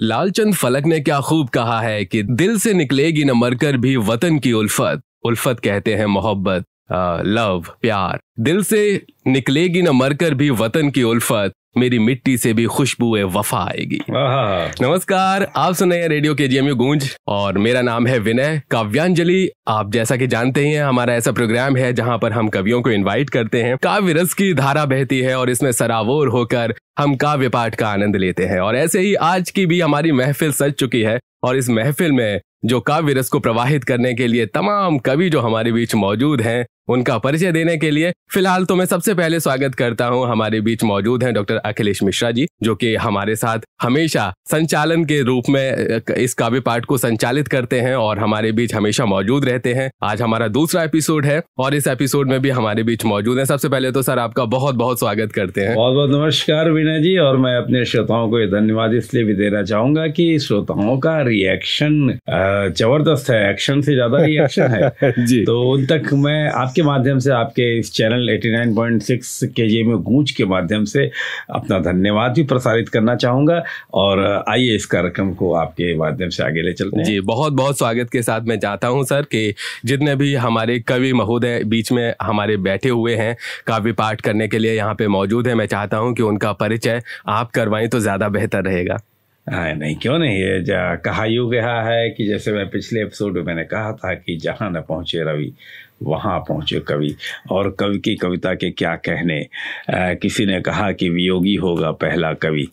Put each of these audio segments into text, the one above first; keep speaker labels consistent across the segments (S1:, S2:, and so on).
S1: लालचंद फलक ने क्या खूब कहा है कि दिल से निकलेगी न मरकर भी वतन की उल्फत उल्फत कहते हैं मोहब्बत लव प्यार दिल से निकलेगी न मरकर भी वतन की उल्फत मेरी मिट्टी से भी खुशबू वफा आएगी नमस्कार आप सुन रहे हैं रेडियो के जी गूंज और मेरा नाम है विनय काव्यांजलि आप जैसा कि जानते ही हैं हमारा ऐसा प्रोग्राम है जहां पर हम कवियों को इनवाइट करते हैं काव्य रस की धारा बहती है और इसमें सरावोर होकर हम काव्य पाठ का आनंद लेते हैं और ऐसे ही आज की भी हमारी महफिल सज चुकी है और इस महफिल में जो काव्य रस को प्रवाहित करने के लिए तमाम कवि जो हमारे बीच मौजूद हैं उनका परिचय देने के लिए फिलहाल तो मैं सबसे पहले स्वागत करता हूं हमारे बीच मौजूद हैं डॉक्टर अखिलेश मिश्रा जी जो कि हमारे साथ हमेशा संचालन के रूप में इस काव्य पाठ को संचालित करते हैं और हमारे बीच हमेशा मौजूद रहते हैं आज हमारा दूसरा एपिसोड है और इस एपिसोड में भी हमारे बीच मौजूद है सबसे पहले तो सर आपका बहुत बहुत स्वागत करते हैं बहुत बहुत
S2: नमस्कार विनय जी और मैं अपने श्रोताओं को धन्यवाद इसलिए भी देना चाहूंगा की श्रोताओं का रिएक्शन जबरदस्त है एक्शन से ज्यादा रिएक्शन है जी तो उन तक मैं आपके के माध्यम से आपके इस चैनल 89.6 नाइन केजे में गूंज के माध्यम से
S1: अपना धन्यवाद भी प्रसारित करना चाहूँगा और आइए इस कार्यक्रम को आपके माध्यम से आगे ले चलते हैं जी बहुत बहुत स्वागत के साथ मैं चाहता हूँ सर कि जितने भी हमारे कवि महोदय बीच में हमारे बैठे हुए हैं काव्य पाठ करने के लिए यहाँ पे मौजूद है मैं चाहता हूँ कि उनका परिचय आप करवाएं तो ज़्यादा बेहतर रहेगा हाँ नहीं क्यों नहीं ये
S2: कहा यू गया है कि जैसे मैं पिछले एपिसोड में मैंने कहा था कि जहाँ न पहुँचे रवि वहाँ पहुँचे कवि और कवि की कविता के क्या कहने आ, किसी ने कहा कि वियोगी होगा पहला कवि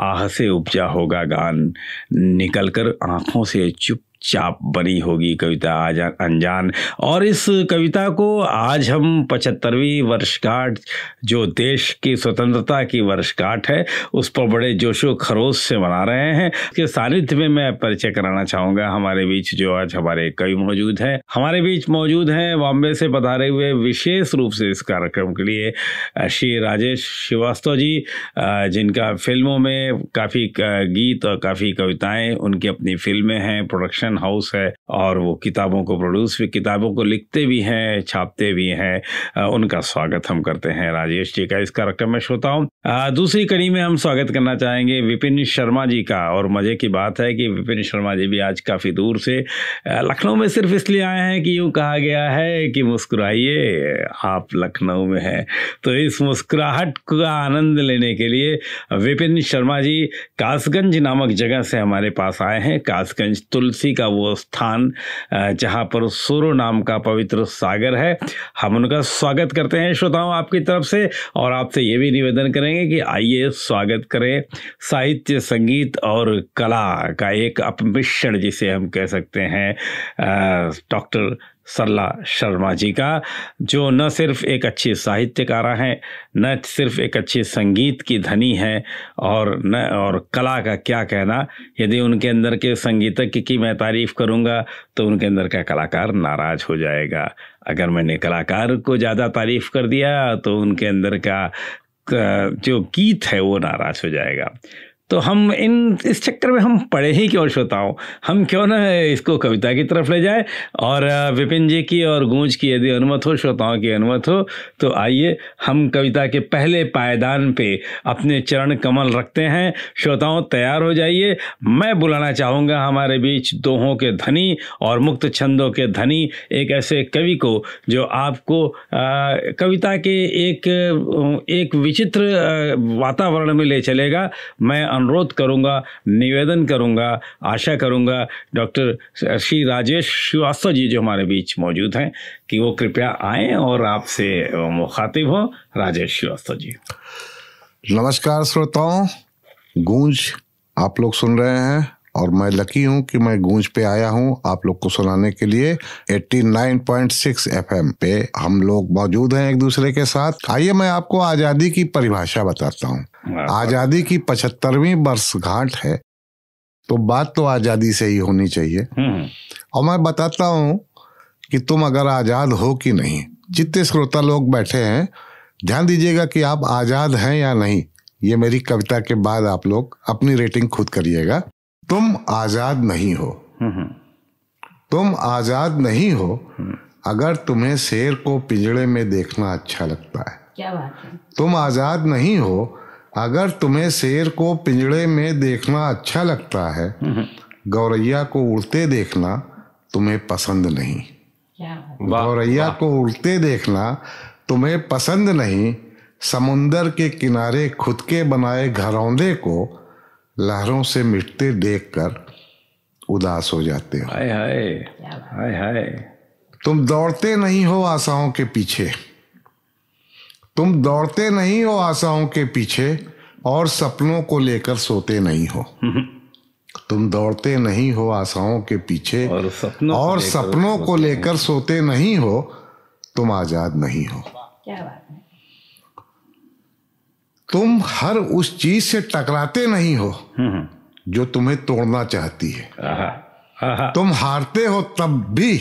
S2: आह से उपजा होगा गान निकलकर आँखों से चुप चाप बनी होगी कविता आज अनजान और इस कविता को आज हम पचहत्तरवीं वर्षगांठ जो देश की स्वतंत्रता की वर्षगांठ है उस पर बड़े जोशो खरोश से मना रहे हैं इसके सानिध्य में मैं परिचय कराना चाहूँगा हमारे बीच जो आज हमारे कवि मौजूद हैं हमारे बीच मौजूद हैं बॉम्बे से पधारे हुए विशेष रूप से इस कार्यक्रम के लिए श्री राजेश श्रीवास्तव जी जिनका फिल्मों में काफ़ी गीत और काफ़ी कविताएँ उनकी अपनी फिल्में हैं प्रोडक्शन प्रोडक्शन हाउस है और वो किताबों को प्रोड्यूस भी किताबों को लिखते भी हैं छापते भी हैं उनका स्वागत हम करते हैं राजेश जी का इस कार्यक्रम में श्रोता हूँ दूसरी कड़ी में हम स्वागत करना चाहेंगे विपिन शर्मा जी का और मज़े की बात है कि विपिन शर्मा जी भी आज काफ़ी दूर से लखनऊ में सिर्फ इसलिए आए हैं कि यूँ कहा गया है कि मुस्कुराइए आप लखनऊ में हैं तो इस मुस्कुराहट का आनंद लेने के लिए विपिन शर्मा जी कासगंज नामक जगह से हमारे पास आए हैं कासगंज तुलसी का वो स्थान जहाँ पर सूर्य नाम का पवित्र सागर है हम उनका स्वागत करते हैं श्रोताओं आपकी तरफ से और आपसे ये भी निवेदन करेंगे कि आइए स्वागत करें साहित्य संगीत और कला का एक अपमिश्रण जिसे हम कह सकते हैं डॉक्टर सरला शर्मा जी का जो न सिर्फ एक अच्छी साहित्यकारा हैं न सिर्फ एक अच्छे संगीत की धनी हैं और न और कला का क्या कहना यदि उनके अंदर के संगीतज्ञ की मैं तारीफ़ करूँगा तो उनके अंदर का कलाकार नाराज़ हो जाएगा अगर मैंने कलाकार को ज़्यादा तारीफ़ कर दिया तो उनके अंदर का जो गीत है वो नाराज़ हो जाएगा तो हम इन इस चक्कर में हम पढ़े ही क्यों श्रोताओं हम क्यों ना इसको कविता की तरफ ले जाए और विपिन जी की और गूंज की यदि अनुमत हो श्रोताओं की अनुमत हो तो आइए हम कविता के पहले पायदान पे अपने चरण कमल रखते हैं श्रोताओं तैयार हो जाइए मैं बुलाना चाहूँगा हमारे बीच दोहों के धनी और मुक्त छंदों के धनी एक ऐसे कवि को जो आपको आ, कविता के एक एक विचित्र वातावरण में ले चलेगा मैं अनुरोध करूंगा निवेदन करूंगा आशा करूंगा डॉक्टर श्री राजेश श्रीवास्तव जी जो हमारे बीच मौजूद हैं कि वो कृपया आए और आपसे मुखातिब हो राजेश श्रीवास्तव जी
S3: नमस्कार श्रोताओं गूंज आप लोग सुन रहे हैं और मैं लकी हूं कि मैं गूंज पे आया हूं आप लोग को सुनाने के लिए 89.6 एफएम पे हम लोग मौजूद हैं एक दूसरे के साथ आइए मैं आपको आज़ादी की परिभाषा बताता हूं हाँ। आजादी की पचहत्तरवीं घाट है तो बात तो आजादी से ही होनी चाहिए हम्म। और मैं बताता हूं कि तुम अगर आजाद हो कि नहीं जितने श्रोता लोग बैठे हैं ध्यान दीजिएगा कि आप आजाद हैं या नहीं ये मेरी कविता के बाद आप लोग अपनी रेटिंग खुद करिएगा तुम आजाद नहीं हो हम्म। तुम आजाद नहीं हो हम्म। अगर तुम्हें शेर को पिंजड़े में देखना अच्छा लगता है
S4: क्या बात है
S3: तुम आजाद नहीं हो अगर तुम्हें शेर को पिंजड़े में देखना अच्छा लगता है हम्म। गौरैया को उड़ते देखना तुम्हें पसंद नहीं गौरैया को उड़ते देखना तुम्हें पसंद नहीं समुंदर के किनारे खुद के बनाए घरौंदे को लहरों से मिटते देख कर उदास हो जाते हो हाय हाय हाय हाय तुम दौड़ते नहीं हो आशाओं के पीछे तुम दौड़ते नहीं हो आशाओं के पीछे और सपनों को लेकर सोते नहीं हो तुम दौड़ते नहीं हो आशाओं के पीछे और सपनों और सपनों को लेकर सोते नहीं हो तुम आजाद नहीं हो तुम हर उस चीज से टकराते नहीं हो जो तुम्हें तोड़ना चाहती है तुम हारते हो तब भी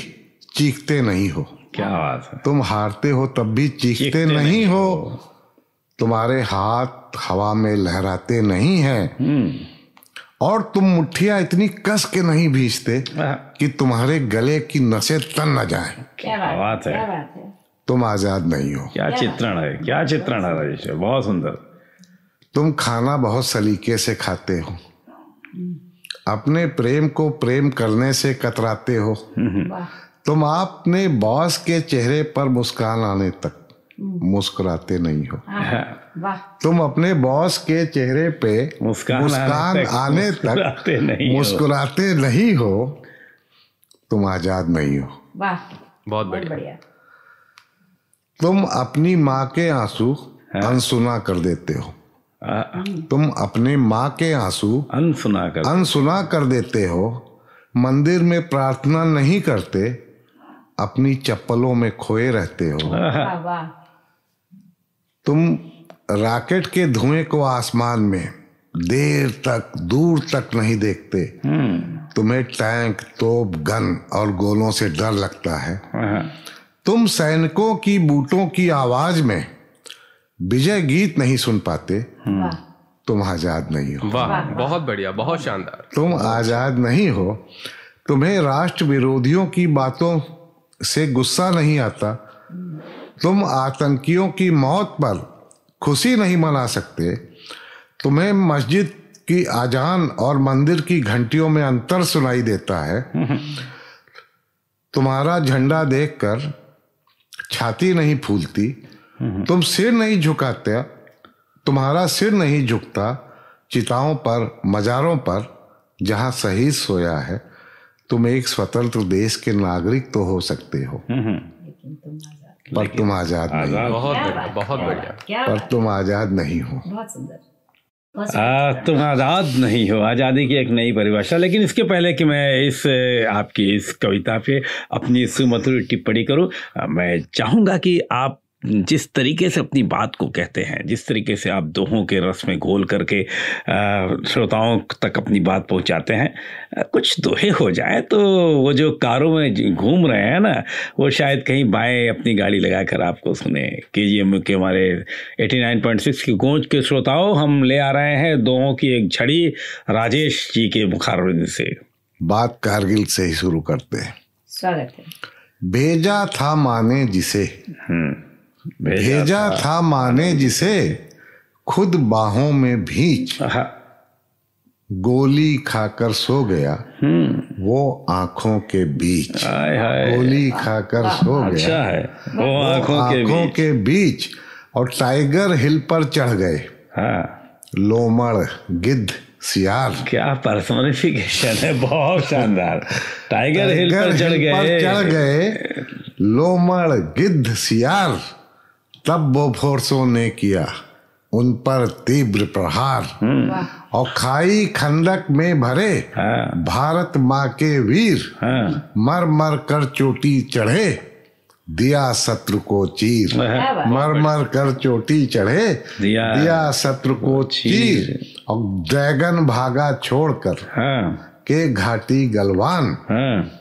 S3: चीखते नहीं हो क्या हाँ। बात है तुम हारते हो तब भी चीखते नहीं, नहीं हो तुम्हारे हाथ हवा में लहराते नहीं हैं हम्म। और तुम मुठ्ठियां इतनी कस के नहीं भीजते हाँ। कि तुम्हारे गले की नशे तन न जाए
S5: क्या बात है?
S3: तुम आजाद नहीं हो क्या चित्रण है क्या चित्रण है राजेश बहुत सुंदर तुम खाना बहुत सलीके से खाते हो हम्म। अपने प्रेम को प्रेम करने से कतराते हो हम्म। तुम आपने बॉस के चेहरे पर मुस्कान आने तक मुस्कुराते नहीं हो हाँ। हाँ। तुम अपने बॉस के चेहरे पे मुस्कान, मुस्कान आने तक मुस्कुराते नहीं मुस्कुराते नहीं हो तुम आजाद नहीं हो
S1: बहुत बढ़िया
S3: तुम अपनी माँ के आंसू हाँ। अनसुना कर देते हो तुम अपने माँ के आंसू अनसुना कर अनसुना कर देते हो मंदिर में प्रार्थना नहीं करते अपनी चप्पलों में खोए रहते हो तुम रॉकेट के धुएं को आसमान में देर तक दूर तक नहीं देखते हम्म। तुम्हें टैंक तोप गन और गोलों से डर लगता है तुम सैनिकों की बूटों की आवाज में विजय गीत नहीं सुन पाते तुम आजाद नहीं हो
S1: वाह बहुत बढ़िया बहुत शानदार
S3: तुम आजाद नहीं हो तुम्हें राष्ट्र विरोधियों की बातों से गुस्सा नहीं आता तुम आतंकियों की मौत पर खुशी नहीं मना सकते तुम्हें मस्जिद की आजान और मंदिर की घंटियों में अंतर सुनाई देता है तुम्हारा झंडा देखकर छाती नहीं फूलती तुम सिर नहीं झुकाते तुम्हारा सिर नहीं झुकता चिताओं पर मज़ारों पर जहां सही सोया है तुम एक स्वतंत्र देश के नागरिक तो हो सकते हो हम्म, हम्म। पर तुम आजाद नहीं बहुत बहुत
S5: बढ़िया पर
S3: तुम आजाद नहीं
S5: हो
S2: आ, तुम आज़ाद नहीं हो आज़ादी की एक नई परिभाषा लेकिन इसके पहले कि मैं इस आपकी इस कविता पे अपनी सुमधुर टिप्पणी करूं मैं चाहूंगा कि आप जिस तरीके से अपनी बात को कहते हैं जिस तरीके से आप दोहों के रस में घोल करके श्रोताओं तक अपनी बात पहुंचाते हैं कुछ दोहे हो जाए तो वो जो कारों में घूम रहे हैं ना वो शायद कहीं बाएं अपनी गाड़ी लगा कर आपको सुने के जी के हमारे 89.6 की गूंज के श्रोताओं हम ले आ रहे हैं दोहों की एक झड़ी राजेश जी के मुखारविंद से
S3: बात कारगिल से ही शुरू करते हैं स्वागत है भेजा था माने जिसे हम्म। भेजा, भेजा था, था माने जिसे खुद बाहों में भीच हाँ। गोली खाकर सो गया हम्म। वो आंखों के बीच गोली खाकर हाँ, सो अच्छा है वो आंखों के के बीच और टाइगर हिल पर चढ़ गए हाँ। लोमड़ गिद्ध सियार क्या पर्सनिफिकेशन है बहुत शानदार टाइगर हिल पर चढ़ गए चढ़ गए लोमड़ गिद्ध सियार तब वो फोर्सों ने किया उन पर तीव्र प्रहार हम्म। और खाई खंडक में भरे हाँ। भारत माँ के वीर हाँ। मर मर कर चोटी चढ़े दिया शत्रु को चीर हाँ। मर मर कर चोटी चढ़े दिया, शत्रु को चीर और ड्रैगन भागा छोड़कर हाँ। के घाटी गलवान हाँ।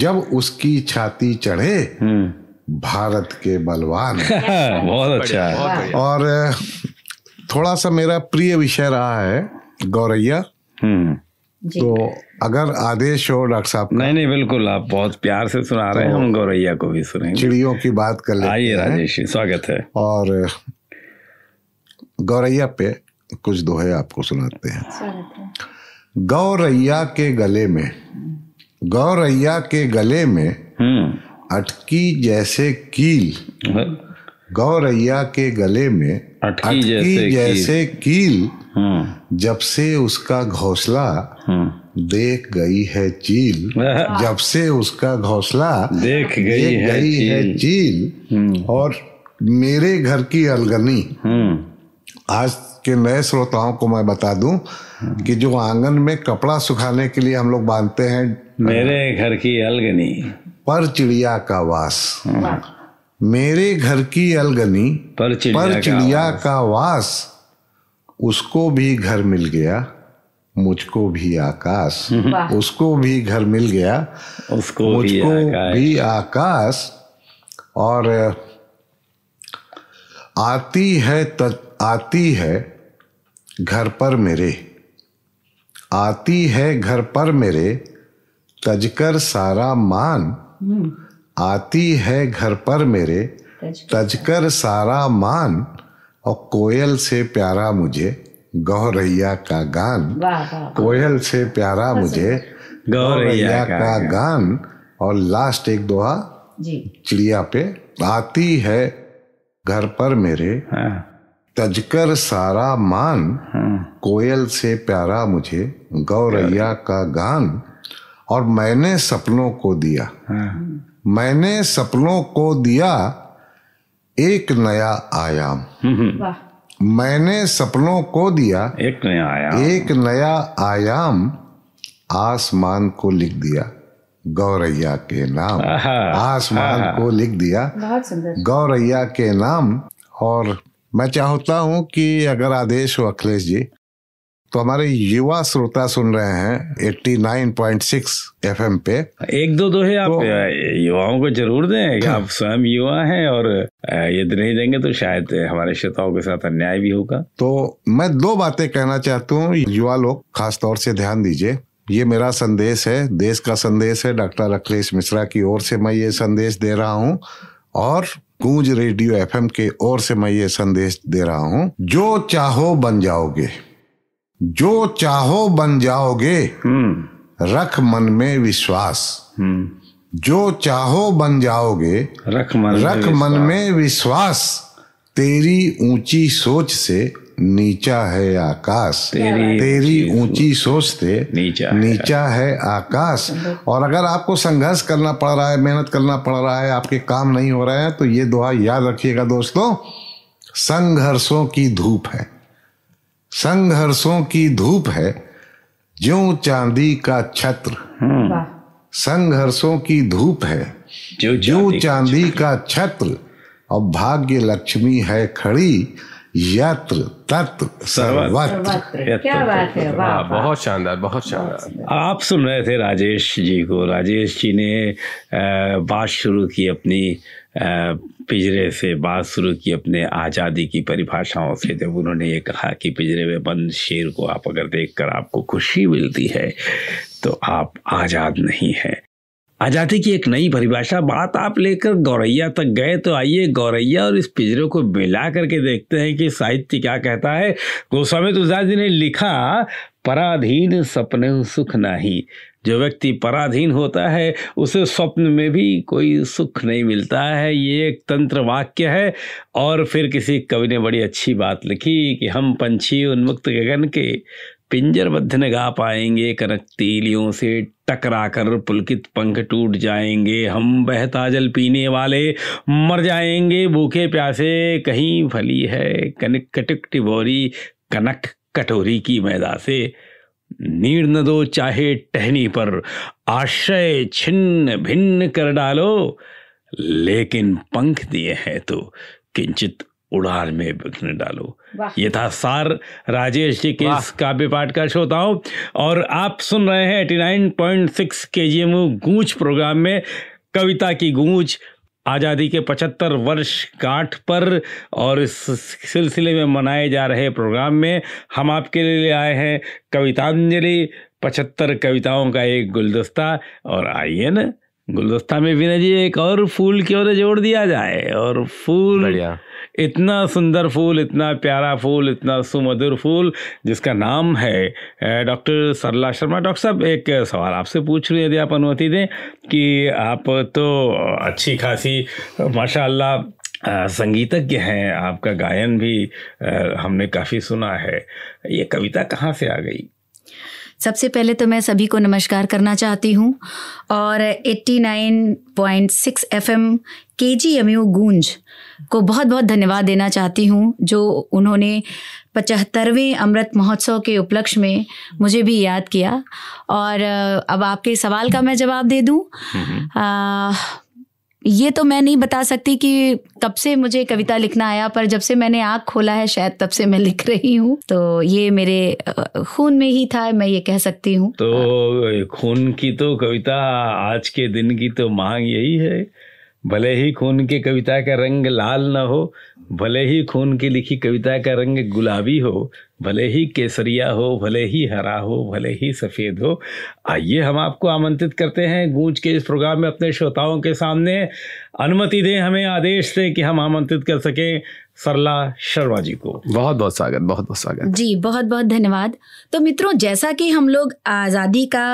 S3: जब उसकी छाती चढ़े हम्म। भारत के बलवान हाँ, बहुत अच्छा है और थोड़ा सा मेरा प्रिय विषय रहा है गौरैया हम्म। तो अगर आदेश हो डॉक्टर साहब नहीं
S2: नहीं बिल्कुल आप बहुत प्यार से सुना रहे हैं तो हम
S3: गौरैया को भी सुनेंगे चिड़ियों की बात कर लेते आइए राजेश स्वागत है और गौरैया पे कुछ दोहे आपको सुनाते
S5: हैं
S3: गौरैया के गले में गौरैया के गले में हम्म। अटकी जैसे कील हाँ। गौरैया के गले में अटकी, अटकी जैसे, जैसे कील, कील हाँ। जब से उसका घोसला हाँ। देख गई है चील जब से उसका घोसला देख गई, देख है, गई चील। है चील और मेरे घर की अलगनी आज के नए श्रोताओं को मैं बता दूं कि जो आंगन में कपड़ा सुखाने के लिए हम लोग बांधते हैं मेरे घर की अलगनी पर चिड़िया का वास हाँ। मेरे घर की अलगनी पर चिड़िया, पर चिड़िया का, का वास उसको भी घर मिल गया मुझको भी आकाश उसको भी घर मिल गया उसको मुझको भी आकाश, भी आकाश और आती है त, आती है घर पर मेरे आती है घर पर मेरे तजकर सारा मान हम्म। आती है घर पर मेरे तजकर सारा मान और कोयल से प्यारा मुझे गौरैया का गान कोयल से प्यारा मुझे गौरैया का गान और लास्ट एक दोहा चिड़िया पे आती है घर पर मेरे हाँ। तजकर सारा मान हाँ। कोयल से प्यारा मुझे गौरैया का गान और मैंने सपनों को दिया हाँ। मैंने सपनों को दिया एक नया आयाम मैंने सपनों को दिया एक नया आयाम एक नया आयाम आसमान को लिख दिया गौरैया के नाम आसमान को लिख दिया गौरैया के नाम और मैं चाहता हूं कि अगर आदेश हो अखिलेश जी तो हमारे युवा श्रोता सुन रहे हैं 89.6 एम पे
S2: एक दो है आप तो, युवाओं को जरूर दें कि आप स्वयं युवा हैं और यदि नहीं देंगे तो शायद हमारे श्रोताओं के साथ अन्याय भी होगा
S3: तो मैं दो बातें कहना चाहता हूँ युवा लोग खास तौर से ध्यान दीजिए ये मेरा संदेश है देश का संदेश है डॉक्टर अखिलेश मिश्रा की ओर से मैं ये संदेश दे रहा हूँ और गूंज रेडियो एफएम के ओर से मैं ये संदेश दे रहा हूँ जो चाहो बन जाओगे हम्म। हम्म। जो चाहो बन जाओगे रख मन में विश्वास जो चाहो बन जाओगे रख मन रख मन में विश्वास तेरी ऊंची सोच से नीचा है आकाश तेरी, ऊंची सोच से नीचा, नीचा है, है आकाश और अगर आपको संघर्ष करना पड़ रहा है मेहनत करना पड़ रहा है आपके काम नहीं हो रहे हैं तो ये दोहा याद रखिएगा दोस्तों संघर्षों की धूप है संघर्षों की धूप है ज्यो चांदी का छत्र हम्म। संघर्षों की धूप है जो चांदी, चांदी का छत्र और भाग्य लक्ष्मी है खड़ी यत्र तत्र सर्वत्र क्या बात है हाँ, वाह बहुत शानदार बहुत शानदार
S2: आप सुन रहे थे राजेश जी को राजेश जी ने बात शुरू की अपनी पिजरे से बात शुरू की अपने आज़ादी की परिभाषाओं से जब उन्होंने ये कहा कि पिजरे में बंद शेर को आप अगर देखकर आपको खुशी मिलती है तो आप आज़ाद नहीं हैं आज़ादी की एक नई परिभाषा बात आप लेकर गौरैया तक गए तो आइए गौरैया और इस पिजरे को मिला करके देखते हैं कि साहित्य क्या कहता है गोस्वामी तुलदास जी ने लिखा पराधीन सपने सुख नाही जो व्यक्ति पराधीन होता है उसे स्वप्न में भी कोई सुख नहीं मिलता है ये एक तंत्र वाक्य है और फिर किसी कवि ने बड़ी अच्छी बात लिखी कि हम पंछी उन्मुक्त गगन के पिंजरबद्ध न गा पाएंगे कनक तीलियों से टकरा कर पुलकित पंख टूट जाएंगे हम बहता जल पीने वाले मर जाएंगे भूखे प्यासे कहीं फली है कनक कटुक टिबोरी कनक कटोरी की मैदा से नीर न दो चाहे टहनी पर आश्रय छिन्न भिन्न कर डालो लेकिन पंख दिए हैं तो किंचित उड़ान में बिखने डालो ये था सार राजेश जी के इस काव्य पाठ का श्रोताओं और आप सुन रहे हैं एटी नाइन पॉइंट सिक्स के जी एम गूंज प्रोग्राम में कविता की गूंज आज़ादी के 75 वर्ष गांठ पर और इस सिलसिले में मनाए जा रहे प्रोग्राम में हम आपके लिए आए हैं कवितांजलि पचहत्तर कविताओं का एक गुलदस्ता और आइए ना गुलदस्ता में विनय जी एक और फूल क्यों जोड़ दिया जाए और फूल बढ़िया इतना सुंदर फूल इतना प्यारा फूल इतना सुमधुर फूल जिसका नाम है डॉक्टर सरला शर्मा डॉक्टर साहब एक सवाल आपसे पूछ रहे यदि आप अनुमति दें कि आप तो अच्छी खासी माशाल्लाह संगीतज्ञ हैं आपका गायन भी आ, हमने काफ़ी सुना है ये कविता कहाँ से आ गई
S5: सबसे पहले तो मैं सभी को नमस्कार करना चाहती हूँ और 89.6 एफएम के जी एमयू गूंज को बहुत बहुत धन्यवाद देना चाहती हूँ जो उन्होंने पचहत्तरवें अमृत महोत्सव के उपलक्ष्य में मुझे भी याद किया और अब आपके सवाल का मैं जवाब दे दूँ ये तो मैं नहीं बता सकती कि कब से मुझे कविता लिखना आया पर जब से मैंने आँख खोला है शायद तब से मैं लिख रही हूँ तो ये मेरे खून में ही था मैं ये कह सकती हूँ
S2: तो खून की तो कविता आज के दिन की तो मांग यही है भले ही खून की कविता का रंग लाल न हो भले ही खून की लिखी कविता का रंग गुलाबी हो भले ही केसरिया हो भले ही हरा हो भले ही सफ़ेद हो आइए हम आपको आमंत्रित करते हैं गूंज के इस प्रोग्राम में अपने श्रोताओं के सामने अनुमति दें हमें आदेश दें कि हम आमंत्रित कर सकें सरला शर्मा जी को बहुत बहुत स्वागत बहुत बहुत स्वागत
S5: जी बहुत बहुत धन्यवाद तो मित्रों जैसा कि हम लोग आज़ादी का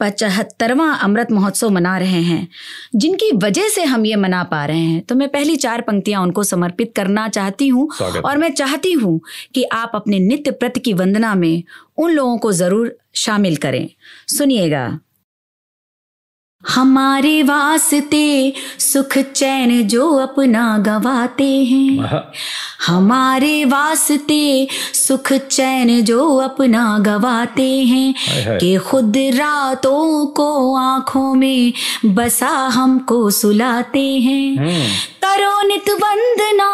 S5: पचहत्तरवा अमृत महोत्सव मना रहे हैं जिनकी वजह से हम ये मना पा रहे हैं तो मैं पहली चार पंक्तियां उनको समर्पित करना चाहती हूँ और मैं चाहती हूँ कि आप अपने नित्य प्रति की वंदना में उन लोगों को ज़रूर शामिल करें सुनिएगा हमारे वास्ते सुख चैन जो अपना गवाते हैं हमारे वास्ते सुख चैन जो अपना गवाते हैं कि खुद रातों को आंखों में बसा हमको सुलाते हैं हम्म। करो नित वंदना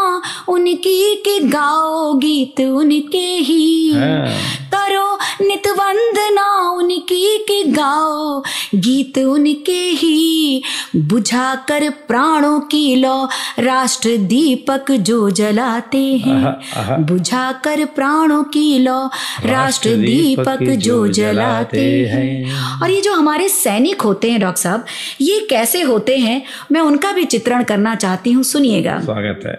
S5: उनकी के गाओ गीत उनके ही हाँ। करो नित वंदना उनकी के गाओ गीत उनके ही बुझा कर प्राणों की लो राष्ट्र दीपक जो जलाते हैं बुझा कर प्राणों की लो राष्ट्र दीपक जो जलाते हैं और ये जो हमारे सैनिक होते हैं डॉक्टर साहब ये कैसे होते हैं मैं उनका भी चित्रण करना चाहती हूँ सुनिएगा स्वागत है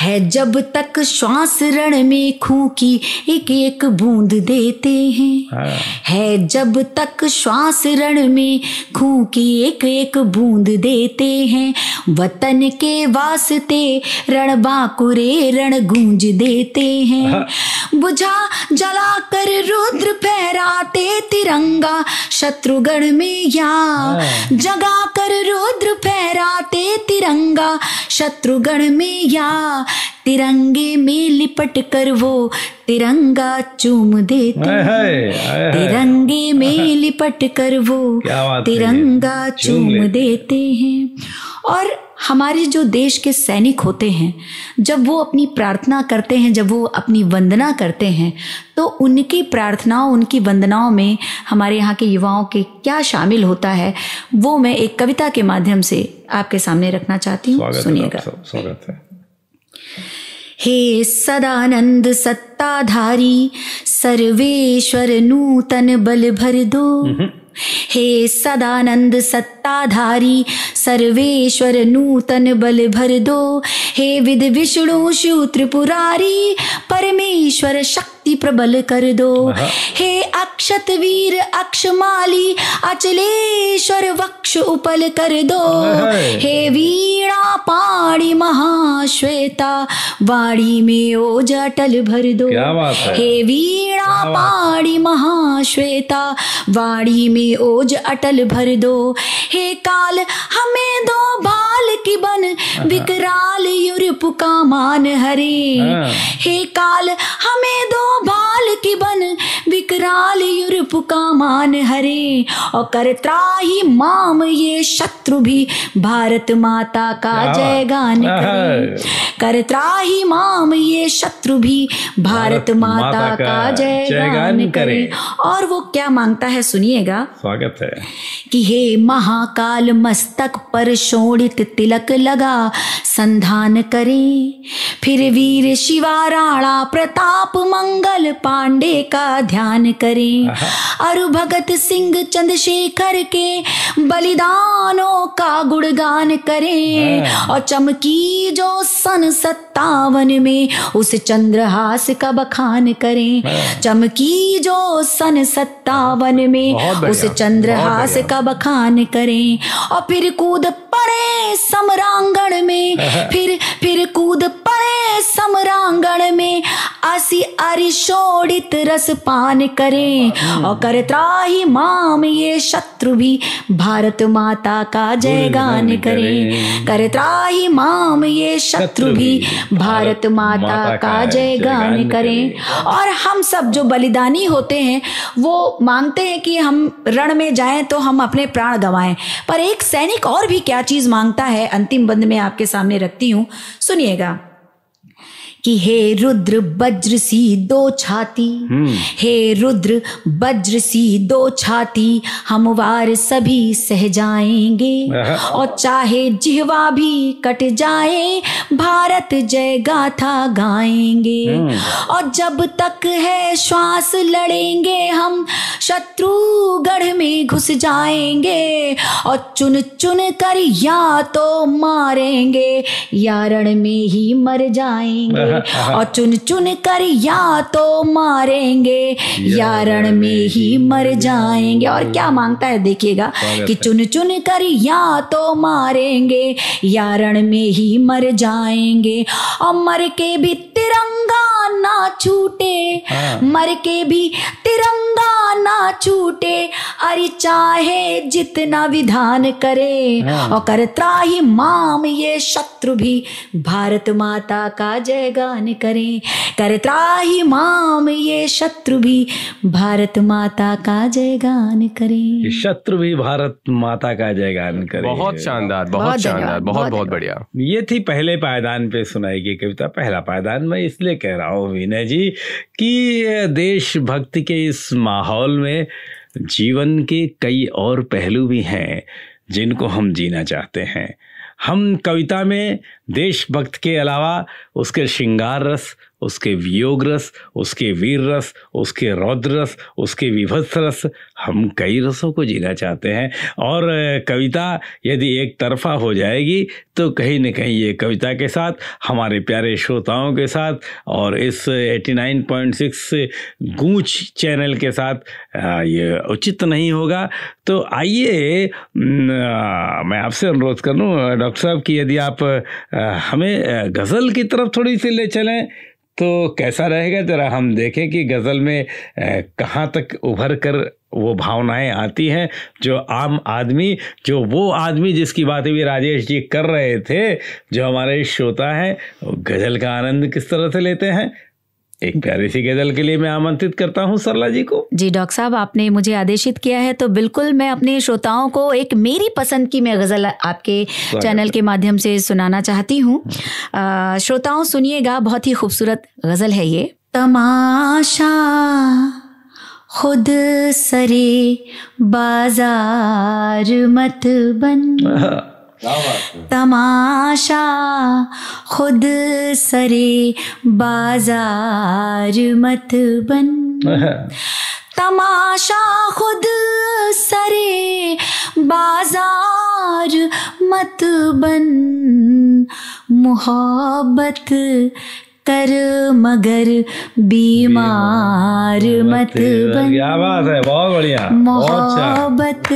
S5: है जब तक श्वास रण में खूं की एक एक बूंद देते हैं हाँ। है जब तक श्वास रण में खूं की एक एक बूंद देते हैं वतन के वास्ते रण बाकुरे रण गूंज देते हैं हाँ। बुझा जला कर रुद्र फहराते तिरंगा शत्रुगण में या हाँ। जगा कर रुद्र फहराते तिरंगा शत्रुगण में दिया तिरंगे में लिपट कर वो तिरंगा चूम दे तिरंगे में लिपट कर वो तिरंगा चूम देते हैं और हमारे जो देश के सैनिक होते हैं जब वो अपनी प्रार्थना करते हैं जब वो अपनी वंदना करते हैं तो उनकी प्रार्थनाओं उनकी वंदनाओं में हमारे यहाँ के युवाओं के क्या शामिल होता है वो मैं एक कविता के माध्यम से आपके सामने रखना चाहती हूँ सुनिएगा
S2: स्वागत है
S5: हे सदानंद सत्ताधारी सर्वेश्वर नूतन बल भर दो हे सदानंद सत्ताधारी सर्वेश्वर नूतन बल भर दो हे विद विष्णु शिव त्रिपुरारी परमेश्वर शक्ति शक्ति प्रबल कर दो हाँ। हे अक्षत वीर अक्षमाली अचलेश्वर वक्ष उपल कर दो हे वीणा पाणी महाश्वेता वाणी में ओजा टल भर दो हे वीणा पाणी महाश्वेता वाणी में ओज अटल भर दो हे काल हमें दो बाल की बन हाँ। विकराल युरप का मान हरे हाँ। हे काल हमें दो बाल की बन विकराल यूरप का मान हरे और कर त्राही माम ये शत्रु भी भारत माता का जय गान हाँ, करे हाँ। माम ये शत्रु भी भारत माता, माता का जय गान करे और वो क्या मांगता है सुनिएगा स्वागत है कि हे महाकाल मस्तक पर शोणित तिलक लगा संधान करे फिर वीर शिवाराणा प्रताप मंग मंगल पांडे का ध्यान करें अरु भगत सिंह चंद्रशेखर के बलिदानों का गुणगान करें हाँ। और चमकी जो सन सत सत्तावन में उस चंद्रहास का बखान करें हाँ। चमकी जो सन सत्तावन हाँ। में उस चंद्रहास का बखान करें और फिर कूद पड़े समरांगण में हाँ, फिर फिर कूद पड़े समरांगण में आसी अरिशोड़ित रस पान करें और कर त्राही माम ये शत्रु भी भारत माता का जयगान करें कर त्राही माम ये शत्रु भी भारत माता, का जय गान करें और हम सब जो बलिदानी होते हैं वो मांगते हैं कि हम रण में जाएं तो हम अपने प्राण गवाएं पर एक सैनिक और भी क्या चीज़ मांगता है अंतिम बंद में आपके सामने रखती हूँ सुनिएगा कि हे रुद्र वज्र सी दो छाती हम्म। हे रुद्र वज्र सी दो छाती हम वार सभी सह जाएंगे और चाहे जिहवा भी कट जाए भारत जय गाथा गाएंगे हम्म। और जब तक है श्वास लड़ेंगे हम शत्रु गढ़ में घुस जाएंगे और चुन चुन कर या तो मारेंगे या रण में ही मर जाएंगे और चुन चुन कर या तो मारेंगे या रण में ही मर जाएंगे और क्या मांगता है देखिएगा कि चुन चुन कर या तो मारेंगे या रण में ही मर जाएंगे और मर के भी तिरंगा ना छूटे हाँ। मर के भी तिरंगा ना छूटे अरे चाहे जितना विधान करे हाँ। और कर त्राही माम ये शत्रु भी भारत माता का जय गान करे कर त्राही माम ये शत्रु भी भारत माता का जय गान करे
S6: शत्रु भी भारत
S2: माता का जय गान करे बहुत शानदार बहुत शानदार बहुत बहुत बढ़िया ये थी पहले पायदान पे सुनाई गई कविता पहला पायदान मैं इसलिए कह रहा हूँ हूँ विनय जी कि देशभक्ति के इस माहौल में जीवन के कई और पहलू भी हैं जिनको हम जीना चाहते हैं हम कविता में देशभक्त के अलावा उसके श्रृंगार रस उसके वियोग रस उसके वीर रस उसके रौद्र रस उसके विभत्स रस हम कई रसों को जीना चाहते हैं और कविता यदि एक तरफा हो जाएगी तो कहीं ना कहीं ये कविता के साथ हमारे प्यारे श्रोताओं के साथ और इस 89.6 गूंज चैनल के साथ ये उचित नहीं होगा तो आइए मैं आपसे अनुरोध करूँ डॉक्टर साहब कि यदि आप हमें गज़ल की तरफ थोड़ी सी ले चलें तो कैसा रहेगा ज़रा हम देखें कि गज़ल में कहाँ तक उभर कर वो भावनाएं आती हैं जो आम आदमी जो वो आदमी जिसकी बातें भी राजेश जी कर रहे थे जो हमारे श्रोता हैं गज़ल का आनंद किस तरह से लेते हैं एक प्यारी सी गजल के लिए मैं आमंत्रित
S6: करता हूँ सरला जी को
S5: जी डॉक्टर साहब आपने मुझे आदेशित किया है तो बिल्कुल मैं अपने श्रोताओं को एक मेरी पसंद की मैं गजल आपके चैनल के माध्यम से सुनाना चाहती हूँ श्रोताओं सुनिएगा बहुत ही खूबसूरत गजल है ये तमाशा खुद सरे बाजार मत बन हाँ। तमाशा खुद सरे बाजार मत बन तमाशा खुद सरे बाजार मत बन मोहब्बत कर मगर बीमार मत बन क्या बात है
S2: बहुत बढ़िया अच्छा। मोहब्बत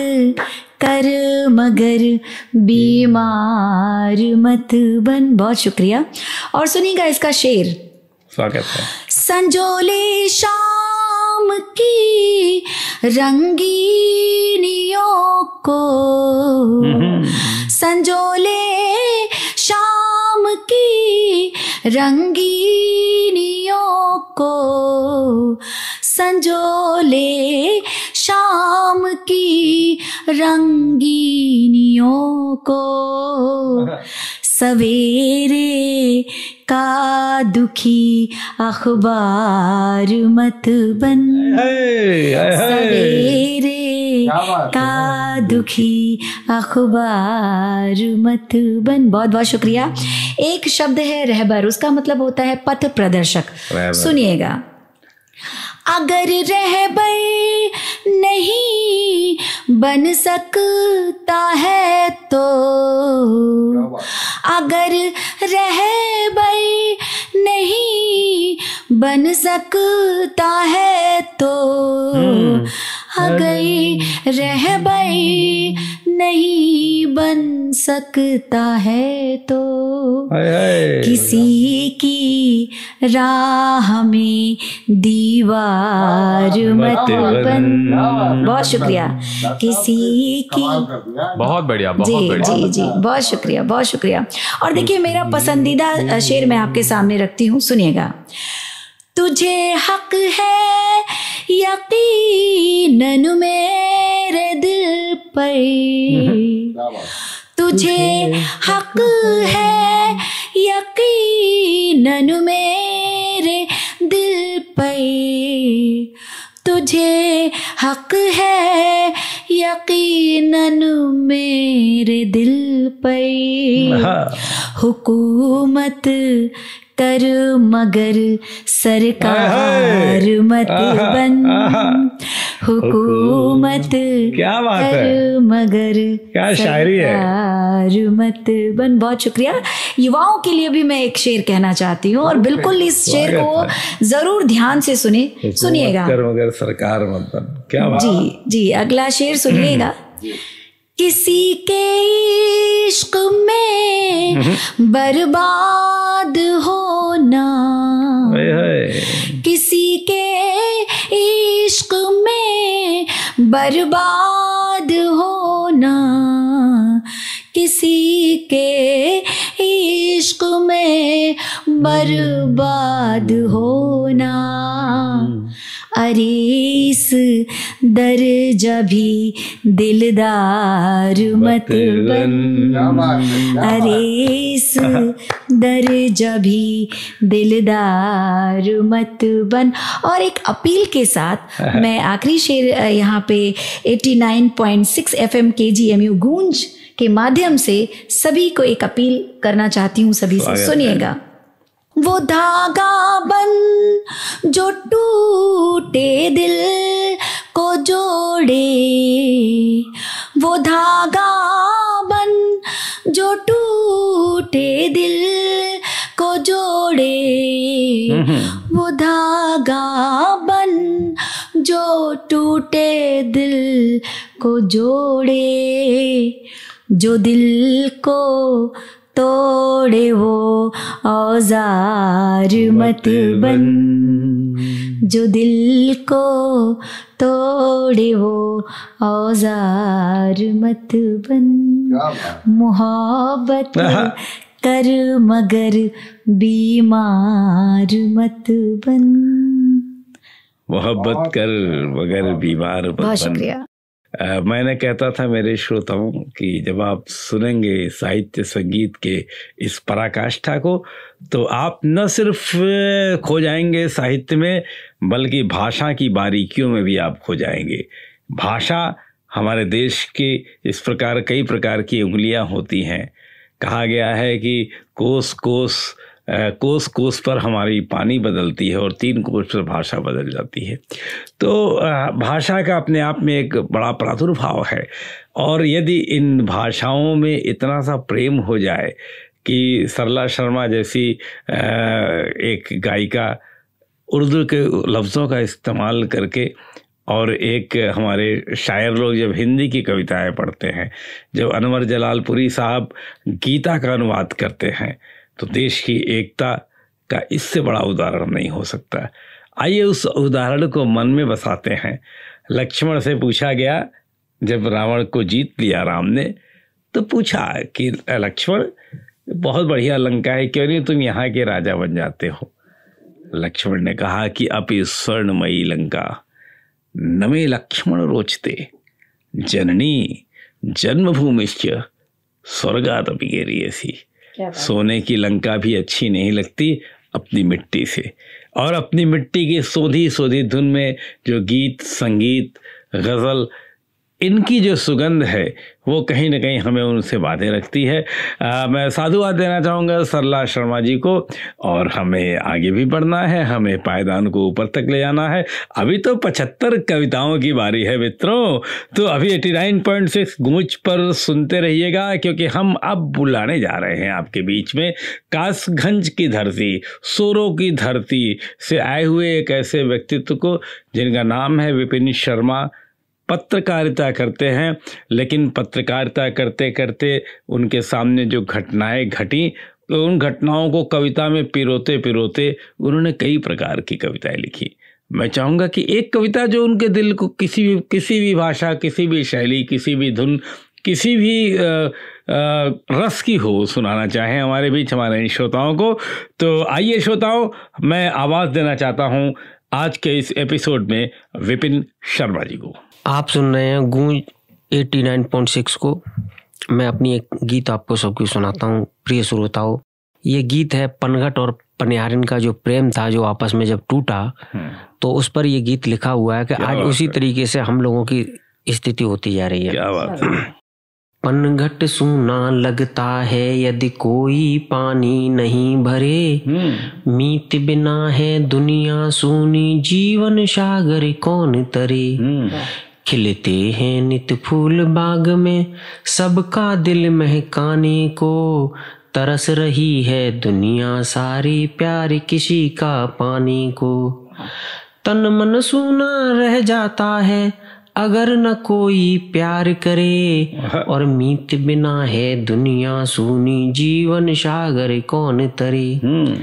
S5: कर मगर बीमार मत बन बहुत शुक्रिया और सुनिएगा इसका शेर स्वागत है संजोले शाम की रंगीनियों को हम्म। संजोले शाम की रंगीनियों को संजोले शाम की रंगीनियों को सवेरे का दुखी अखबार मत बन
S6: सवेरे का
S5: दुखी अखबार मत बन बहुत बहुत शुक्रिया एक शब्द है रहबर उसका मतलब होता है पथ प्रदर्शक सुनिएगा अगर रह नहीं बन सकता है तो अगर रह नहीं बन सकता है तो हम्म। अगर रह नहीं बन सकता है तो किसी की राह में दीवार मत बन बहुत शुक्रिया किसी की बहुत
S1: बढ़िया जी जी जी
S5: बहुत शुक्रिया बहुत शुक्रिया और देखिए हम्म, मेरा हम्म, पसंदीदा हम्म, शेर मैं आपके सामने रखती हूँ सुनिएगा तुझे हक है यकीनन मेरे दिल पर तुझे हक है यकीनन मेरे पर तुझे हक है यकीनन मेरे दिल पे हाँ। हुकूमत कर मगर सरकार मत बन हुकूमत क्या बात कर है? मगर क्या शायरी है मत बन बहुत शुक्रिया युवाओं के लिए भी मैं एक शेर कहना चाहती हूँ और बिल्कुल इस शेर को जरूर ध्यान से सुने सुनिएगा
S2: मगर सरकार मत बन क्या बात जी
S5: जी अगला शेर सुनिएगा हम्म। किसी के इश्क में बर्बाद होना किसी के इश्क में बर्बाद होना किसी के इश्क में बर्बाद होना हम्म। इस दर जभी दिलदार मत
S1: बन अरे इस
S5: दर जभी दिलदार मत बन और एक अपील के साथ मैं आखिरी शेर यहाँ पे 89.6 एफएम केजीएमयू गूंज के माध्यम से सभी को एक अपील करना चाहती हूँ सभी से सुनिएगा वो धागा बन जो टूटे दिल को जोड़े वो धागा बन जो टूटे दिल को जोड़े वो धागा बन जो टूटे दिल को जोड़े जो दिल को तोड़े वो औजार मत बन जो दिल को तोड़े वो औजार मत बन मोहब्बत कर मगर बीमार मत बन
S2: मोहब्बत कर मगर बीमार मत बहुत शुक्रिया मैंने कहता था मेरे श्रोताओं कि जब आप सुनेंगे साहित्य संगीत के इस पराकाष्ठा को तो आप न सिर्फ खो जाएंगे साहित्य में बल्कि भाषा की बारीकियों में भी आप खो जाएंगे भाषा हमारे देश के इस प्रकार कई प्रकार की उंगलियां होती हैं कहा गया है कि कोस कोस कोस कोस पर हमारी पानी बदलती है और तीन कोस पर भाषा बदल जाती है तो भाषा का अपने आप में एक बड़ा प्रादुर्भाव है और यदि इन भाषाओं में इतना सा प्रेम हो जाए कि सरला शर्मा जैसी एक गायिका उर्दू के लफ्ज़ों का इस्तेमाल करके और एक हमारे शायर लोग जब हिंदी की कविताएं पढ़ते हैं जब अनवर जलालपुरी साहब गीता का अनुवाद करते हैं तो देश की एकता का इससे बड़ा उदाहरण नहीं हो सकता आइए उस उदाहरण को मन में बसाते हैं लक्ष्मण से पूछा गया जब रावण को जीत लिया राम ने तो पूछा कि लक्ष्मण बहुत बढ़िया लंका है क्यों नहीं तुम यहाँ के राजा बन जाते हो लक्ष्मण ने कहा कि अपि स्वर्णमयी लंका नमे लक्ष्मण रोचते जननी जन्मभूमिश्च स्वर्गा तभी गेरी ऐसी सोने की लंका भी अच्छी नहीं लगती अपनी मिट्टी से और अपनी मिट्टी की सोधी सोधी धुन में जो गीत संगीत गज़ल इनकी जो सुगंध है वो कहीं ना कहीं हमें उनसे बाधे रखती है आ, मैं साधुवाद देना चाहूँगा सरला शर्मा जी को और हमें आगे भी बढ़ना है हमें पायदान को ऊपर तक ले जाना है अभी तो पचहत्तर कविताओं की बारी है मित्रों तो अभी एटी नाइन पॉइंट सिक्स गुमुच पर सुनते रहिएगा क्योंकि हम अब बुलाने जा रहे हैं आपके बीच में कासगंज की धरती सोरों की धरती से आए हुए एक ऐसे व्यक्तित्व को जिनका नाम है विपिन शर्मा पत्रकारिता करते हैं लेकिन पत्रकारिता करते करते उनके सामने जो घटनाएं घटी तो उन घटनाओं को कविता में पिरोते पिरोते उन्होंने कई प्रकार की कविताएं लिखी मैं चाहूँगा कि एक कविता जो उनके दिल को किसी भी किसी भी भाषा किसी भी शैली किसी भी धुन किसी भी आ, आ, रस की हो सुनाना चाहें हमारे बीच हमारे श्रोताओं को तो आइए श्रोताओं मैं आवाज़ देना चाहता हूँ आज के इस एपिसोड में विपिन शर्मा जी को
S4: आप सुन रहे हैं गूंज 89.6 को मैं अपनी एक गीत आपको सबकी सुनाता हूँ प्रिय श्रोताओं ये गीत है पनघट और पनिहारिन का जो प्रेम था जो आपस में जब टूटा हम्म। तो उस पर ये गीत लिखा हुआ है कि आज उसी तरीके से हम लोगों की स्थिति होती जा रही है क्या बात है पनघट सूना लगता है यदि कोई पानी नहीं भरे हम्म। मीत बिना है दुनिया सूनी जीवन सागर कौन तरे हम्म। खिलते हैं नित फूल बाग में सबका दिल महकाने को तरस रही है दुनिया सारी प्यार किसी का पानी को तन मन सूना रह जाता है अगर न कोई प्यार करे हाँ। और मीत बिना है दुनिया सुनी जीवन सागर कौन तरे हम्म।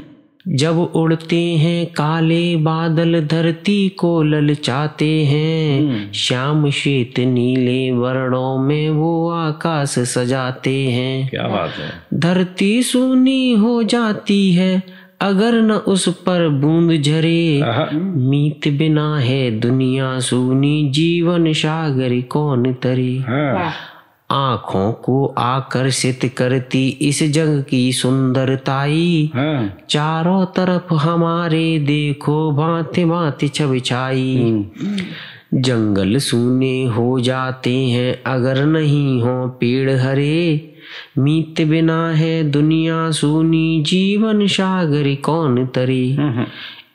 S4: जब उड़ते हैं काले बादल धरती को ललचाते हैं हम्म। श्याम श्वेत नीले वर्णों में वो आकाश सजाते हैं क्या बात है धरती सुनी हो जाती है अगर न उस पर बूंद झरे मीत बिना है दुनिया सुनी जीवन सागर कौन तरी हाँ। आंखों को आकर्षित करती इस जग की सुंदरताई हाँ। चारों तरफ हमारे देखो भांति भांति छब छाई हम्म। जंगल सूने हो जाते हैं अगर नहीं हो पेड़ हरे मीत बिना है दुनिया सुनी जीवन सागर कौन तरी हम्म, हम्म।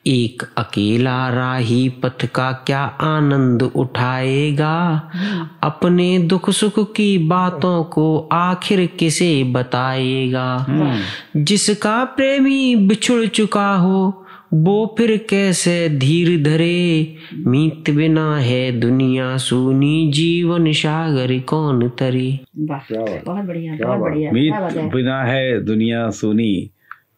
S4: एक अकेला राही पथ का क्या आनंद उठाएगा हम्म। अपने दुख सुख की बातों को आखिर किसे बताएगा जिसका प्रेमी बिछुड़ चुका हो वो फिर कैसे धीर धरे मीत बिना है दुनिया सुनी जीवन सागर कौन तरी
S5: बहुत बढ़िया
S2: बहुत बढ़िया मीत
S1: बिना है दुनिया सुनी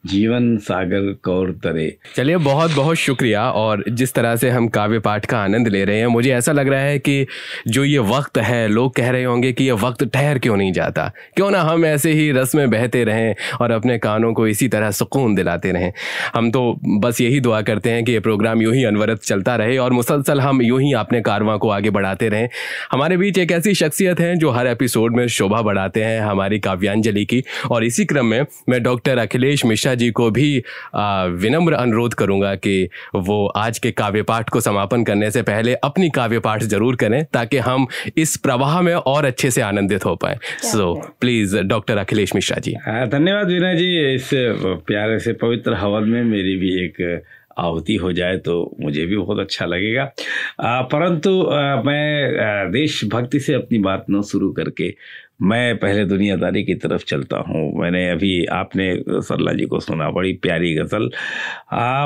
S1: जीवन सागर कौर तरे चलिए बहुत बहुत शुक्रिया और जिस तरह से हम काव्य पाठ का आनंद ले रहे हैं मुझे ऐसा लग रहा है कि जो ये वक्त है लोग कह रहे होंगे कि ये वक्त ठहर क्यों नहीं जाता क्यों ना हम ऐसे ही रस में बहते रहें और अपने कानों को इसी तरह सुकून दिलाते रहें हम तो बस यही दुआ करते हैं कि ये प्रोग्राम यूँ ही अनवरत चलता रहे और मुसलसल हम यूँ ही अपने कारवा को आगे बढ़ाते रहें हमारे बीच एक ऐसी शख्सियत हैं जो हर एपिसोड में शोभा बढ़ाते हैं हमारी काव्यांजलि की और इसी क्रम में मैं डॉक्टर अखिलेश मिश्रा जी को भी विनम्र अनुरोध करूंगा कि वो आज के काव्य पाठ को समापन करने से पहले अपनी काव्य पाठ जरूर करें ताकि हम इस प्रवाह में और अच्छे से आनंदित हो पाए so please doctor Akhilesh Mishra ji
S2: धन्यवाद विनय जी इस प्यारे से पवित्र हवन में मेरी भी एक आहुति हो जाए तो मुझे भी बहुत अच्छा लगेगा परंतु मैं देशभक्ति से अपनी बात न शुरू करके मैं पहले दुनियादारी की तरफ चलता हूँ मैंने अभी आपने सरला जी को सुना बड़ी प्यारी गज़ल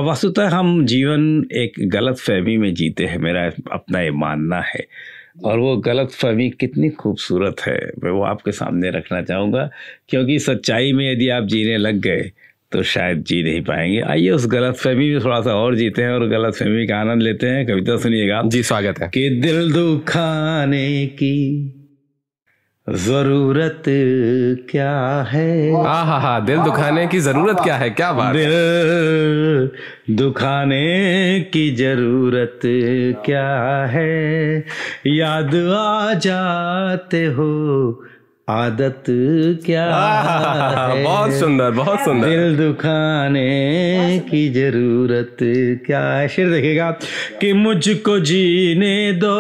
S2: वस्तुतः हम जीवन एक गलत फहमी में जीते हैं मेरा अपना ये मानना है और वो गलत फहमी कितनी खूबसूरत है मैं वो आपके सामने रखना चाहूँगा क्योंकि सच्चाई में यदि आप जीने लग गए तो शायद जी नहीं पाएंगे आइए उस गलत फहमी में थोड़ा सा और जीते हैं और गलत फहमी का आनंद लेते हैं कविता सुनिएगा
S6: जी स्वागत है कि दिल दुखाने की जरूरत क्या है हा हा हा दिल दुखाने की जरूरत क्या है क्या बात दिल दुखाने की जरूरत क्या है याद आ जाते हो आदत
S4: क्या है बहुत सुंदर बहुत सुंदर
S6: दिल दुखाने की जरूरत क्या है शेर देखेगा कि मुझको जीने दो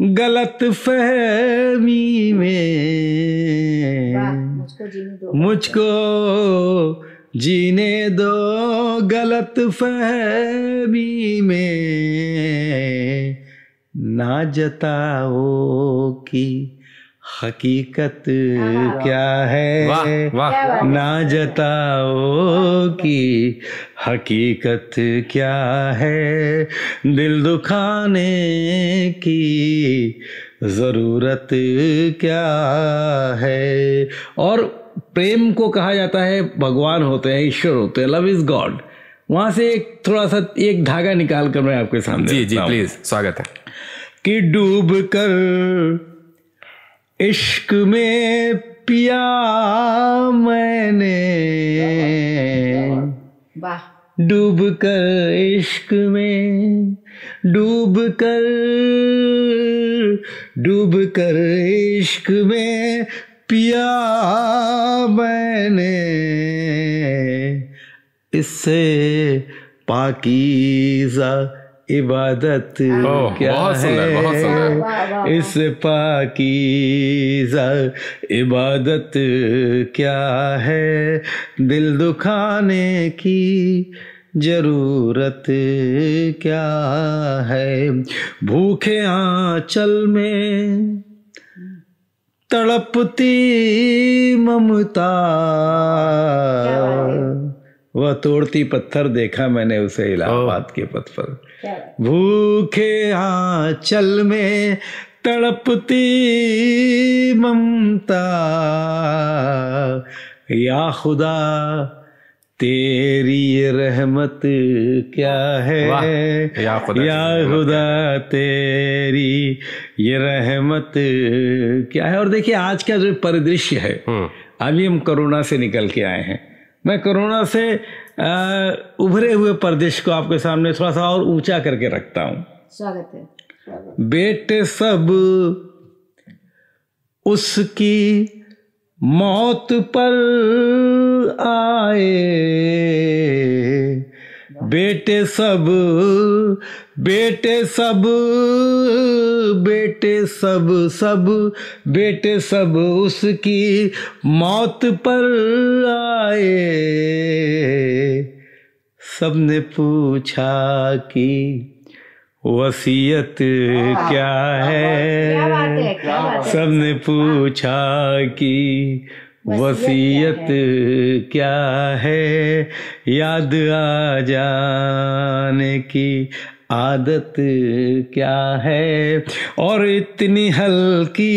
S6: गलत फहमी में मुझको जीने दो गलत फहमी में ना जताओ की हकीकत क्या है वाह, ना जताओ की हकीकत क्या है दिल दुखाने की ज़रूरत क्या है और प्रेम को कहा जाता है भगवान होते हैं
S2: ईश्वर होते हैं लव इज़ गॉड वहां से एक थोड़ा सा एक धागा निकाल कर मैं आपके सामने जी जी
S1: प्लीज़ स्वागत है
S6: कि डूब कर इश्क में पिया मैंने डूब कर इश्क में डूब कर डूब कर इश्क में पिया मैंने इससे पाकिजा इबादत क्या बहुत बहुत इस पाकीजा इबादत क्या है दिल दुखाने की जरूरत क्या है भूखे आंचल में तड़पती ममता वह तोड़ती पत्थर देखा मैंने उसे इलाहाबाद के पथ पर भूखे आंचल में तड़पती ममता या खुदा तेरी ये रहमत क्या है या खुदा, या खुदा तेरी ये रहमत क्या है और देखिए
S2: आज का जो परिदृश्य है अभी हम्म। हम कोरोना से निकल के आए हैं मैं कोरोना से उभरे हुए प्रदेश को आपके सामने थोड़ा सा और ऊंचा करके रखता हूं
S5: स्वागत है
S6: बेटे सब उसकी मौत पर आए बेटे सब बेटे सब बेटे सब सब बेटे सब उसकी मौत पर आए सबने पूछा कि वसीयत क्या है, सबने पूछा कि वसीयत क्या, है याद आ जाने की आदत क्या है और इतनी हल्की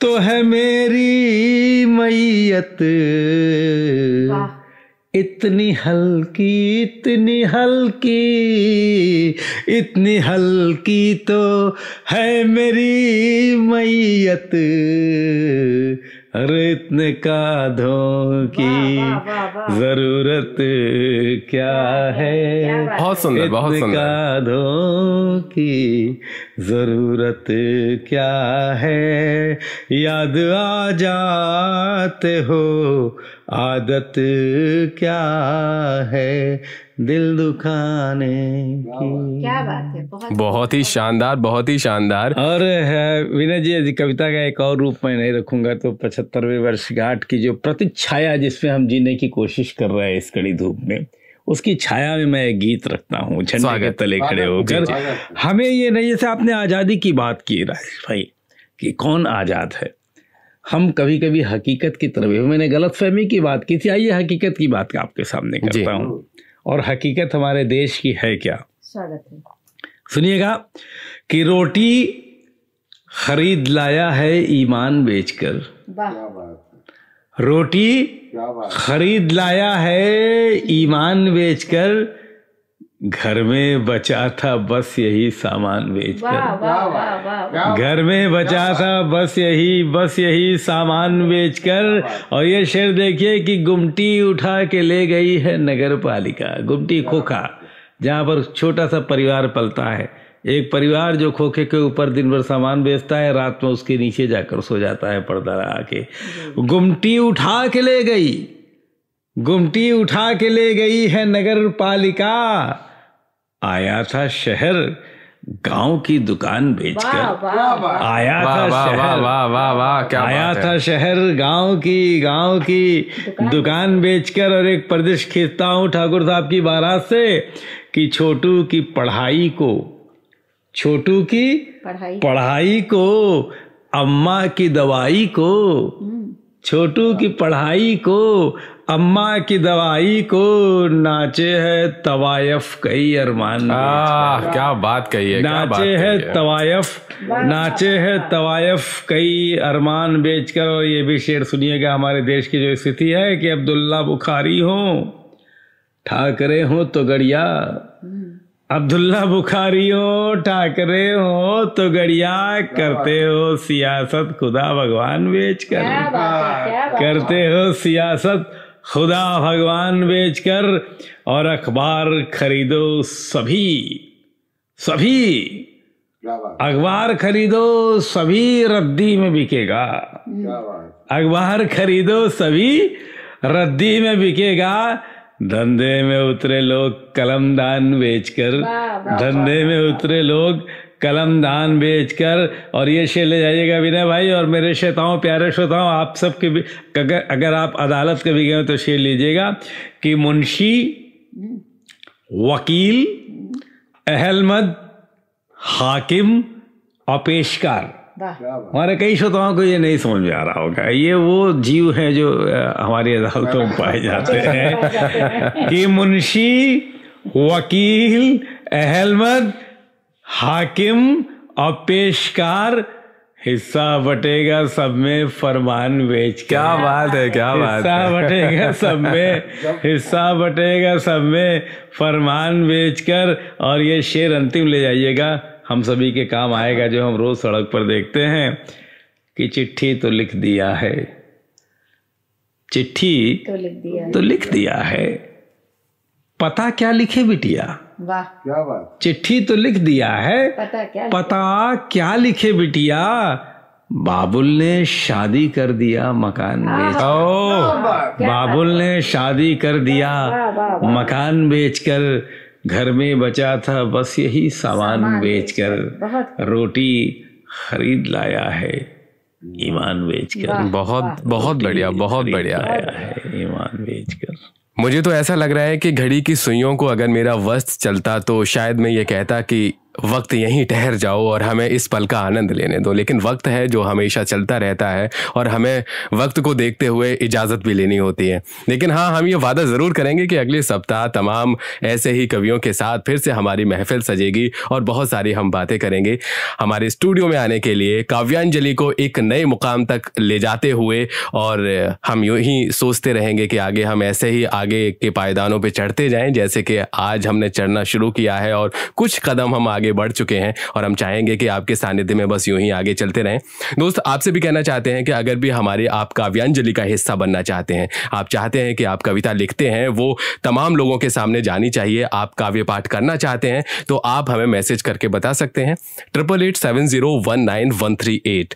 S6: तो है मेरी मैयत इतनी हल्की इतनी हल्की इतनी हल्की तो है मेरी मैयत अरे इतने काधों की जरूरत क्या है बहुत सुंदर बहुत सुंदर धो की जरूरत क्या है याद आ जाते हो आदत क्या है दिल दुखाने की क्या
S5: बात है
S1: बहुत, बहुत ही शानदार बहुत ही शानदार और विनय जी कविता का एक
S2: और रूप मैं नहीं रखूंगा तो पचहत्तरवें वर्षगांठ की जो प्रतिच्छाया जिसमें हम जीने की कोशिश कर रहे हैं इस कड़ी धूप में उसकी छाया में मैं गीत रखता हूँ झंडे के तले खड़े होकर हमें ये नहीं जैसे आपने आज़ादी की बात की राजेश भाई कि कौन आज़ाद है हम कभी कभी हकीकत की तरफ मैंने गलत फहमी की बात की थी आइए हकीकत की बात का आपके सामने करता हूँ और हकीकत हमारे देश की है क्या सुनिएगा कि रोटी खरीद लाया है ईमान बेचकर रोटी खरीद लाया है ईमान बेचकर घर में बचा था बस यही सामान
S5: बेचकर घर में बचा
S2: था बस यही बस यही सामान बेचकर और ये शेर देखिए कि गुमटी उठा के ले गई है नगर पालिका गुमटी खोखा जहाँ पर छोटा सा परिवार पलता है एक परिवार जो खोखे के ऊपर दिन भर सामान बेचता है रात में उसके नीचे जाकर सो जाता है पर्दा के गुमटी उठा के ले गई गुमटी उठा के ले गई है नगर पालिका आया था शहर गांव की दुकान बेचकर
S1: आया था शहर
S2: क्या आया था शहर गांव की गांव की दुकान बेचकर और एक प्रदेश खींचता हूं ठाकुर साहब की बारात से कि छोटू की पढ़ाई को छोटू की पढ़ाई पढ़ाई को अम्मा की दवाई को हम्म। छोटू की पढ़ाई को अम्मा की दवाई को नाचे है तवायफ कई अरमान आ, क्या बात कही है नाचे है, है तवायफ नाचे है तवायफ कई अरमान बेचकर और ये भी शेर सुनिएगा हमारे देश की जो स्थिति है कि अब्दुल्ला बुखारी हो ठाकरे हो तो गड़िया अब्दुल्ला बुखारी हो ठाकरे हो तो गड़िया करते हो सियासत खुदा भगवान बेच कर करते हो सियासत खुदा भगवान बेच कर और अखबार खरीदो सभी सभी अखबार खरीदो सभी रद्दी में बिकेगा अखबार खरीदो सभी रद्दी में बिकेगा धंधे में उतरे लोग कलम दान बेचकर धंधे में उतरे लोग कलम दान बेचकर और ये शेर ले जाइएगा विनय भाई और मेरे श्रोताओं प्यारे श्रोताओं आप सब के अगर अगर आप अदालत के भी गए तो शेर लीजिएगा कि मुंशी वकील अहलमद हाकिम और पेशकार
S4: हमारे
S2: कई श्रोताओं तो को ये नहीं समझ में आ रहा होगा ये वो जीव है जो हमारी अदालतों में पाए जाते हैं कि मुंशी वकील अहलमद हाकिम और पेशकार हिस्सा बटेगा सब में फरमान बेच क्या बात है क्या बात हिस्सा बटेगा सब में हिस्सा बटेगा सब में फरमान बेचकर और ये शेर अंतिम ले जाइएगा हम सभी के काम आएगा जो हम रोज सड़क पर देखते हैं कि चिट्ठी तो लिख दिया है चिट्ठी
S5: तो लिख दिया तो लिख
S2: दिया है पता क्या लिखे बिटिया
S5: वाह
S2: चिट्ठी तो लिख दिया है
S5: पता क्या पता
S2: क्या लिखे बिटिया बाबुल ने शादी कर दिया मकान हाँ। बेच ओ बाबुल ने शादी कर दिया मकान बेचकर घर में बचा था बस यही सामान, बेचकर रोटी खरीद लाया है
S1: ईमान बेचकर बहुत बहुत बढ़िया बहुत बढ़िया है ईमान बेचकर मुझे तो ऐसा लग रहा है कि घड़ी की सुइयों को अगर मेरा वस्त चलता तो शायद मैं ये कहता कि वक्त यहीं ठहर जाओ और हमें इस पल का आनंद लेने दो लेकिन वक्त है जो हमेशा चलता रहता है और हमें वक्त को देखते हुए इजाज़त भी लेनी होती है लेकिन हाँ हम ये वादा ज़रूर करेंगे कि अगले सप्ताह तमाम ऐसे ही कवियों के साथ फिर से हमारी महफिल सजेगी और बहुत सारी हम बातें करेंगे हमारे स्टूडियो में आने के लिए काव्यांजलि को एक नए मुकाम तक ले जाते हुए और हम यूँ ही सोचते रहेंगे कि आगे हम ऐसे ही आगे के पायदानों पर चढ़ते जाएँ जैसे कि आज हमने चढ़ना शुरू किया है और कुछ कदम हम आगे आगे बढ़ चुके हैं और हम चाहेंगे कि आपके सानिध्य में बस यूं ही आगे चलते रहें दोस्त आपसे भी कहना चाहते हैं कि अगर भी हमारे आप काव्यांजलि का हिस्सा बनना चाहते हैं आप चाहते हैं कि आप कविता लिखते हैं वो तमाम लोगों के सामने जानी चाहिए आप काव्य पाठ करना चाहते हैं तो आप हमें मैसेज करके बता सकते हैं triple eight seven zero one nine one three eight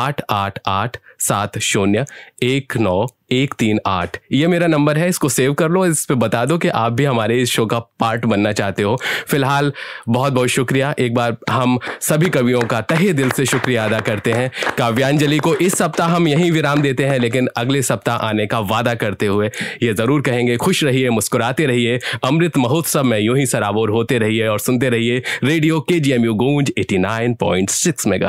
S1: आठ आठ आठ सात शून्य एक नौ एक तीन आठ ये मेरा नंबर है इसको सेव कर लो इस पर बता दो कि आप भी हमारे इस शो का पार्ट बनना चाहते हो फिलहाल बहुत बहुत शुक्रिया एक बार हम सभी कवियों का तहे दिल से शुक्रिया अदा करते हैं काव्यांजलि को इस सप्ताह हम यहीं विराम देते हैं लेकिन अगले सप्ताह आने का वादा करते हुए ये ज़रूर कहेंगे खुश रहिए मुस्कुराते रहिए अमृत महोत्सव में यूं ही सराबोर होते रहिए और सुनते रहिए रेडियो के G M U Goonj eighty nine point six mega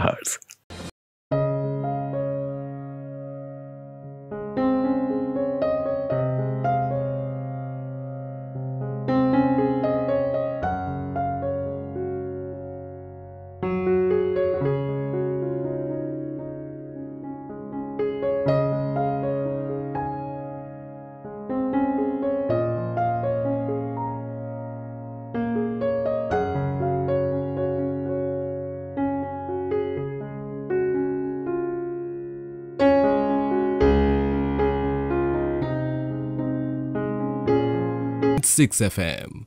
S6: six F M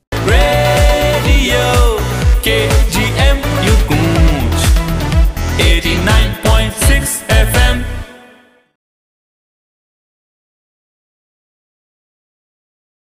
S6: के जी एम यू
S5: कूच एटी नाइन पॉइंट सिक्स